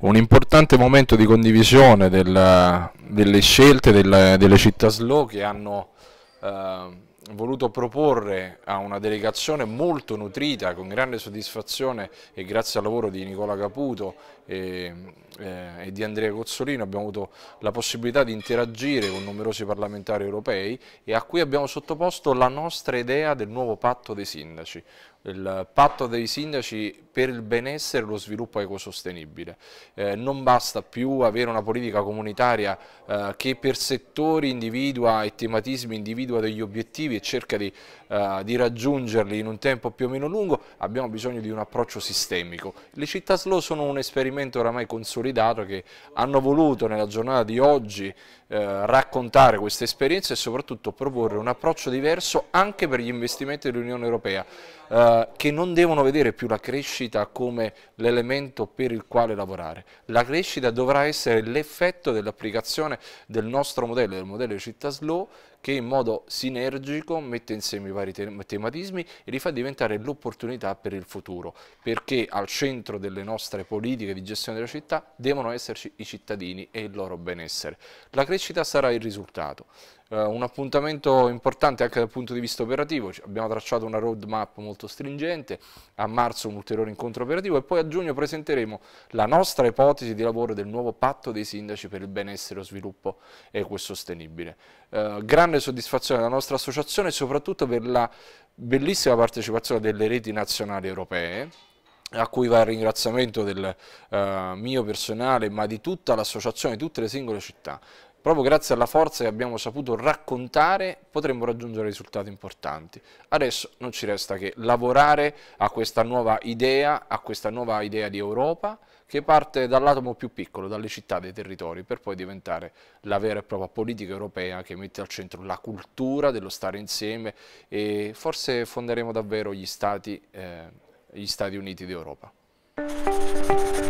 Un importante momento di condivisione del, delle scelte delle, delle, città slow che hanno eh, voluto proporre a una delegazione molto nutrita, con grande soddisfazione e grazie al lavoro di Nicola Caputo e, eh, e, di Andrea Cozzolino abbiamo avuto la possibilità di interagire con numerosi parlamentari europei e a cui abbiamo sottoposto la nostra idea del nuovo patto dei sindaci il patto dei sindaci per il benessere e lo sviluppo ecosostenibile. Eh, non basta più avere una politica comunitaria eh, che per settori individua e tematismi individua degli obiettivi e cerca di, eh, di, raggiungerli in un tempo più o meno lungo, abbiamo bisogno di un approccio sistemico. Le città slow sono un esperimento oramai consolidato che hanno voluto nella giornata di oggi eh, raccontare questa esperienza e soprattutto proporre un approccio diverso anche per gli investimenti dell'Unione Europea eh, eh, che non devono vedere più la crescita come l'elemento per il quale lavorare. La crescita dovrà essere l'effetto dell'applicazione del nostro modello, del modello di Città Slow, che in modo sinergico mette insieme i vari te tematismi e li fa diventare l'opportunità per il futuro, perché al centro delle nostre politiche di gestione della città devono esserci i cittadini e il loro benessere. La crescita sarà il risultato. Uh, un appuntamento importante anche dal punto di vista operativo, abbiamo tracciato una roadmap molto stringente, a marzo un ulteriore incontro operativo e poi a giugno presenteremo la nostra ipotesi di lavoro del nuovo patto dei sindaci per il benessere, lo sviluppo ecosostenibile. Uh, gran grande soddisfazione della nostra associazione soprattutto per la bellissima partecipazione delle reti nazionali europee a cui va il ringraziamento del uh, mio personale ma di tutta l'associazione, di tutte le singole città proprio grazie alla forza che abbiamo saputo raccontare potremmo raggiungere risultati importanti. Adesso non ci resta che lavorare a questa nuova idea, a questa nuova idea di Europa che parte dall'atomo più piccolo, dalle città, dai territori, per poi diventare la vera e propria politica europea che mette al centro la cultura dello stare insieme e forse fonderemo davvero gli Stati, eh, gli stati Uniti d'Europa.